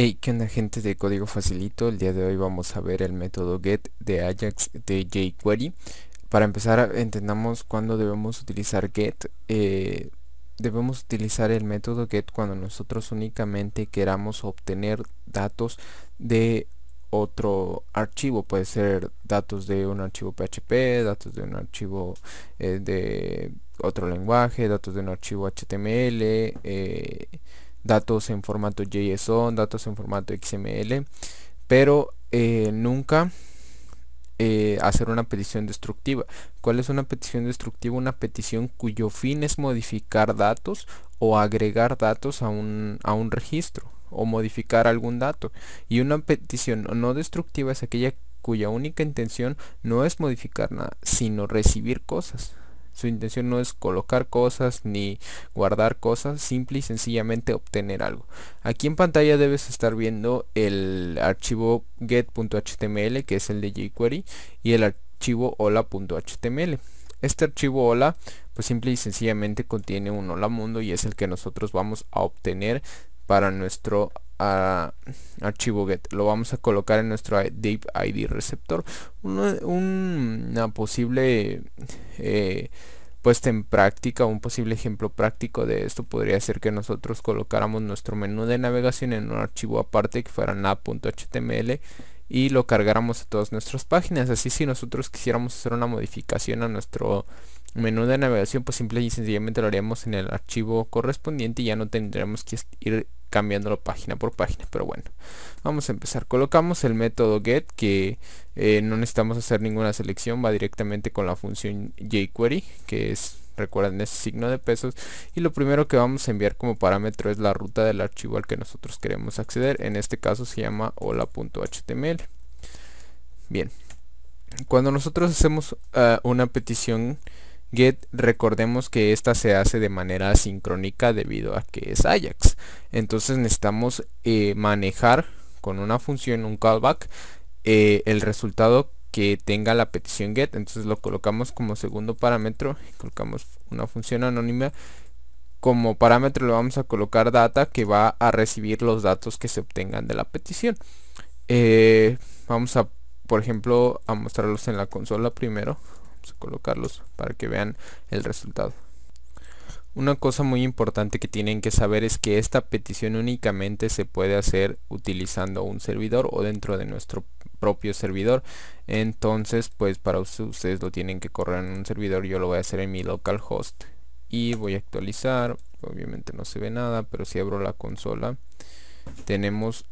Hey, ¿qué onda gente de Código Facilito? El día de hoy vamos a ver el método get de Ajax de jQuery. Para empezar, entendamos cuándo debemos utilizar get. Eh, debemos utilizar el método get cuando nosotros únicamente queramos obtener datos de otro archivo. Puede ser datos de un archivo PHP, datos de un archivo eh, de otro lenguaje, datos de un archivo HTML. Eh, datos en formato JSON, datos en formato XML, pero eh, nunca eh, hacer una petición destructiva. ¿Cuál es una petición destructiva? Una petición cuyo fin es modificar datos o agregar datos a un, a un registro o modificar algún dato. Y una petición no destructiva es aquella cuya única intención no es modificar nada, sino recibir cosas. Su intención no es colocar cosas ni guardar cosas, simple y sencillamente obtener algo. Aquí en pantalla debes estar viendo el archivo get.html que es el de jQuery y el archivo hola.html. Este archivo hola pues simple y sencillamente contiene un hola mundo y es el que nosotros vamos a obtener para nuestro archivo get lo vamos a colocar en nuestro deep id receptor una, posible eh, puesta en práctica un posible ejemplo práctico de esto podría ser que nosotros colocáramos nuestro menú de navegación en un archivo aparte que fuera na.html y lo cargáramos a todas nuestras páginas. Así si nosotros quisiéramos hacer una modificación a nuestro menú de navegación, pues simple y sencillamente lo haríamos en el archivo correspondiente y ya no tendremos que ir cambiándolo página por página. Pero bueno, vamos a empezar. Colocamos el método get que eh, no necesitamos hacer ninguna selección, va directamente con la función jQuery que es recuerden ese signo de pesos y lo primero que vamos a enviar como parámetro es la ruta del archivo al que nosotros queremos acceder en este caso se llama hola.html bien cuando nosotros hacemos eh, una petición get recordemos que esta se hace de manera sincrónica debido a que es Ajax entonces necesitamos eh, manejar con una función un callback eh, el resultado que tenga la petición get entonces lo colocamos como segundo parámetro colocamos una función anónima como parámetro le vamos a colocar data que va a recibir los datos que se obtengan de la petición eh, vamos a por ejemplo a mostrarlos en la consola primero a colocarlos para que vean el resultado una cosa muy importante que tienen que saber es que esta petición únicamente se puede hacer utilizando un servidor o dentro de nuestro propio servidor entonces pues para ustedes lo tienen que correr en un servidor yo lo voy a hacer en mi localhost y voy a actualizar obviamente no se ve nada pero si abro la consola tenemos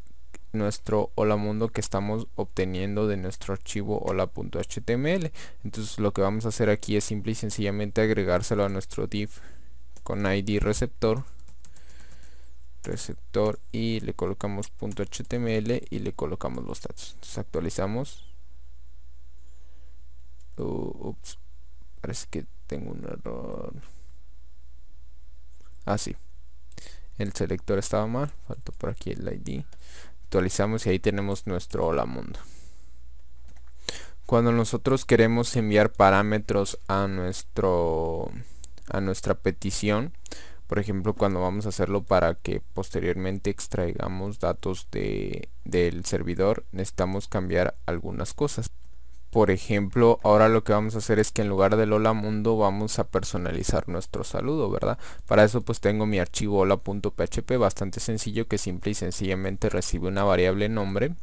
nuestro hola mundo que estamos obteniendo de nuestro archivo hola.html entonces lo que vamos a hacer aquí es simple y sencillamente agregárselo a nuestro div con id receptor receptor y le colocamos punto .html y le colocamos los datos. actualizamos. Uh, parece que tengo un error. Ah, El selector estaba mal. Faltó por aquí el ID. Actualizamos y ahí tenemos nuestro hola mundo. Cuando nosotros queremos enviar parámetros a nuestro a nuestra petición, por ejemplo cuando vamos a hacerlo para que posteriormente extraigamos datos de, del servidor necesitamos cambiar algunas cosas por ejemplo ahora lo que vamos a hacer es que en lugar del hola mundo vamos a personalizar nuestro saludo verdad para eso pues tengo mi archivo hola.php bastante sencillo que simple y sencillamente recibe una variable nombre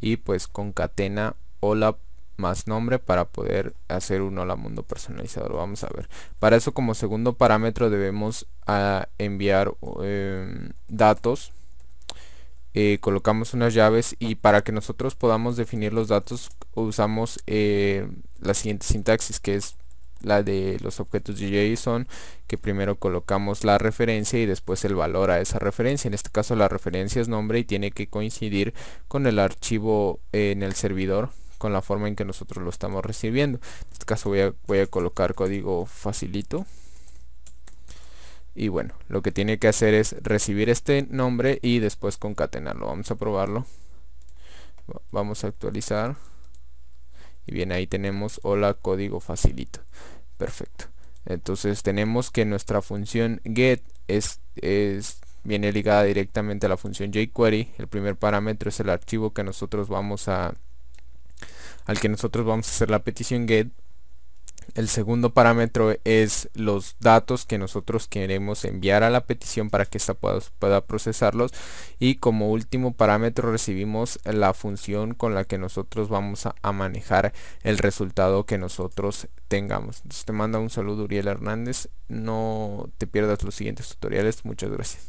y pues concatena hola más nombre para poder hacer un hola mundo personalizado. vamos a ver. Para eso como segundo parámetro debemos ah, enviar em, datos. Eh, colocamos unas llaves y para que nosotros podamos definir los datos usamos eh, la siguiente sintaxis que es la de los objetos de JSON que primero colocamos la referencia y después el valor a esa referencia en este caso la referencia es nombre y tiene que coincidir con el archivo en el servidor con la forma en que nosotros lo estamos recibiendo. En este caso voy a, voy a colocar código facilito. Y bueno, lo que tiene que hacer es recibir este nombre y después concatenarlo. Vamos a probarlo. Vamos a actualizar. Y bien, ahí tenemos hola código facilito. Perfecto. Entonces tenemos que nuestra función get es, es viene ligada directamente a la función jQuery. El primer parámetro es el archivo que nosotros vamos a, al que nosotros vamos a hacer la petición get. El segundo parámetro es los datos que nosotros queremos enviar a la petición para que esta pueda, procesarlos. Y como último parámetro recibimos la función con la que nosotros vamos a, a manejar el resultado que nosotros tengamos. Entonces te manda un saludo Uriel Hernández. No te pierdas los siguientes tutoriales. Muchas gracias.